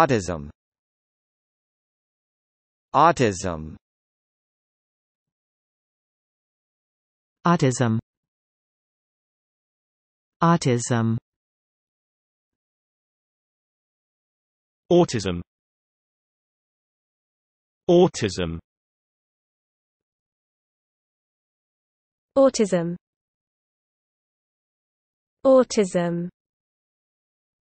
Autism Autism Autism Autism Autism Autism Autism Autism